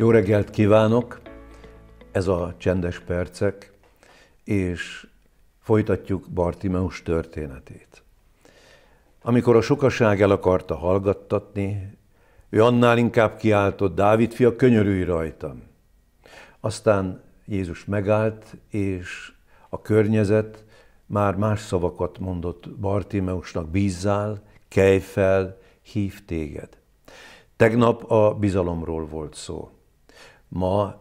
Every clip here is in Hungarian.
Jó reggelt kívánok! Ez a Csendes Percek, és folytatjuk Bartimeus történetét. Amikor a sokaság el akarta hallgattatni, ő annál inkább kiáltott, Dávid fia, könyörülj rajtam. Aztán Jézus megállt, és a környezet már más szavakat mondott Bartimeusnak, bízzál, kelj fel, hív téged. Tegnap a bizalomról volt szó. Ma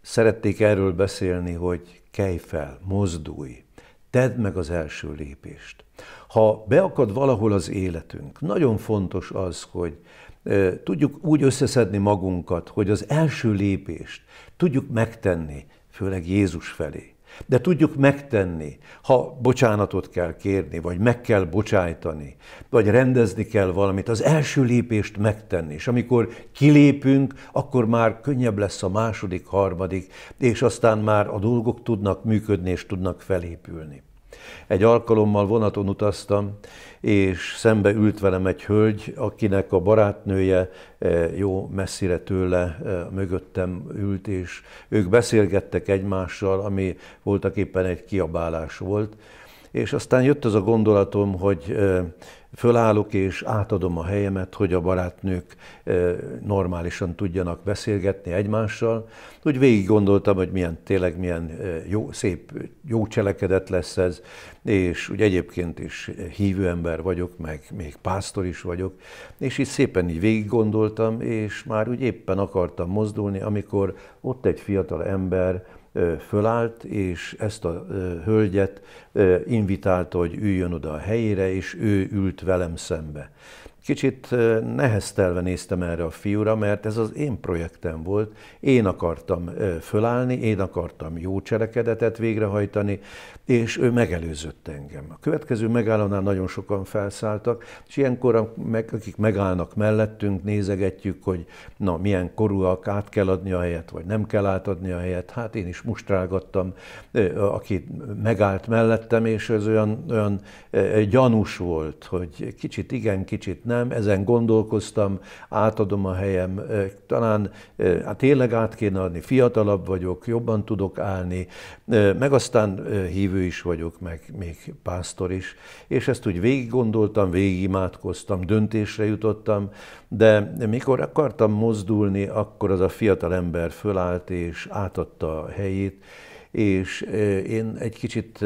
szerették erről beszélni, hogy kelj fel, mozdulj, tedd meg az első lépést. Ha beakad valahol az életünk, nagyon fontos az, hogy tudjuk úgy összeszedni magunkat, hogy az első lépést tudjuk megtenni, főleg Jézus felé. De tudjuk megtenni, ha bocsánatot kell kérni, vagy meg kell bocsájtani, vagy rendezni kell valamit, az első lépést megtenni, és amikor kilépünk, akkor már könnyebb lesz a második, harmadik, és aztán már a dolgok tudnak működni és tudnak felépülni. Egy alkalommal vonaton utaztam, és szembe ült velem egy hölgy, akinek a barátnője e, jó messzire tőle e, mögöttem ült, és ők beszélgettek egymással, ami voltak éppen egy kiabálás volt. És aztán jött az a gondolatom, hogy e, fölállok és átadom a helyemet, hogy a barátnők normálisan tudjanak beszélgetni egymással. Úgy végig gondoltam, hogy milyen, tényleg milyen jó, szép, jó cselekedet lesz ez, és úgy egyébként is hívő ember vagyok, meg még pásztor is vagyok, és így szépen így végig gondoltam, és már úgy éppen akartam mozdulni, amikor ott egy fiatal ember, fölállt, és ezt a hölgyet invitálta, hogy üljön oda a helyére, és ő ült velem szembe. Kicsit neheztelve néztem erre a fiúra, mert ez az én projektem volt. Én akartam fölállni, én akartam jó cselekedetet végrehajtani, és ő megelőzött engem. A következő megállónál nagyon sokan felszálltak, és ilyenkor, meg, akik megállnak mellettünk, nézegetjük, hogy na, milyen korúak, át kell adni a helyet, vagy nem kell átadni a helyet. Hát én is mustrálgattam, aki megállt mellettem, és ez olyan, olyan gyanús volt, hogy kicsit igen, kicsit nem, ezen gondolkoztam, átadom a helyem, talán hát tényleg át kéne adni, fiatalabb vagyok, jobban tudok állni, meg aztán hívő fő is vagyok, meg még pásztor is, és ezt úgy végig gondoltam, végig imádkoztam, döntésre jutottam, de mikor akartam mozdulni, akkor az a fiatal ember fölállt és átadta a helyét, és én egy kicsit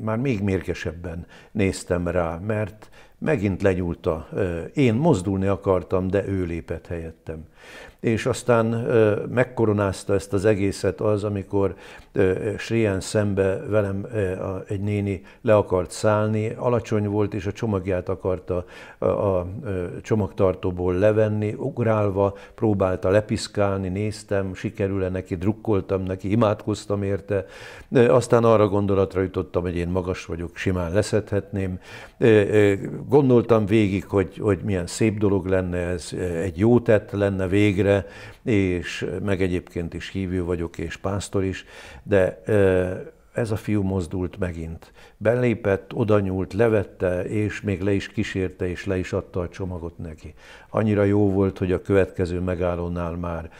már még mérkesebben néztem rá, mert megint lenyúlta. Én mozdulni akartam, de ő lépett helyettem. És aztán megkoronázta ezt az egészet az, amikor Srien szembe velem egy néni le akart szállni, alacsony volt, és a csomagját akarta a csomagtartóból levenni, ugrálva próbálta lepiszkálni, néztem, sikerül-e neki, drukkoltam neki, imádkoztam érte. Aztán arra gondolatra jutottam, hogy én magas vagyok, simán leszedhetném gondoltam végig, hogy, hogy milyen szép dolog lenne ez, egy jó tett lenne végre, és meg egyébként is hívő vagyok, és pásztor is, de ez a fiú mozdult megint. Belépett, odanyúlt, levette, és még le is kísérte, és le is adta a csomagot neki. Annyira jó volt, hogy a következő megállónál már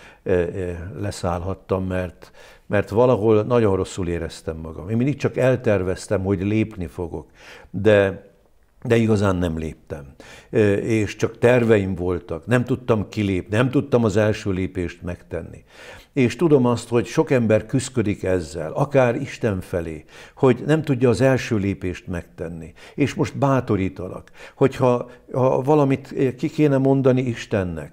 leszállhattam, mert, mert valahol nagyon rosszul éreztem magam. Én mindig csak elterveztem, hogy lépni fogok, de de igazán nem léptem. És csak terveim voltak, nem tudtam kilépni, nem tudtam az első lépést megtenni. És tudom azt, hogy sok ember küzdik ezzel, akár Isten felé, hogy nem tudja az első lépést megtenni. És most bátorítalak, hogyha ha valamit ki kéne mondani Istennek,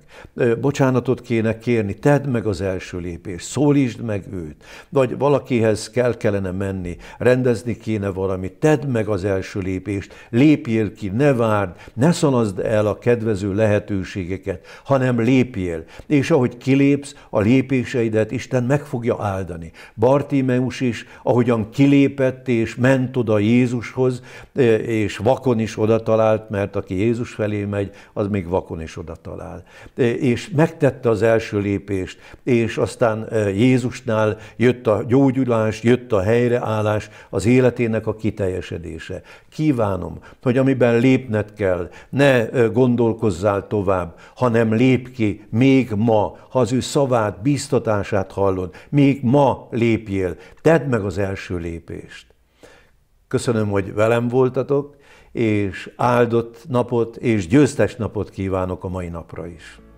bocsánatot kéne kérni, tedd meg az első lépést, szólítsd meg őt, vagy valakihez kell kellene menni, rendezni kéne valamit, tedd meg az első lépést, lépj kerüljél ki, ne várd, ne szalazd el a kedvező lehetőségeket, hanem lépjél. És ahogy kilépsz, a lépéseidet Isten meg fogja áldani. Bartimeus is, ahogyan kilépett és ment oda Jézushoz, eh, és vakon is oda talált, mert aki Jézus felé megy, az még vakon is oda talál. Eh, és megtette az első lépést, és aztán eh, Jézusnál jött a gyógyulás, jött a helyreállás, az életének a kiteljesedése. Kívánom, hogy amiben lépned kell. Ne gondolkozzál tovább, hanem lép ki még ma, ha az ő szavát, biztatását hallod, még ma lépjél, tedd meg az első lépést. Köszönöm, hogy velem voltatok, és áldott napot és győztes napot kívánok a mai napra is.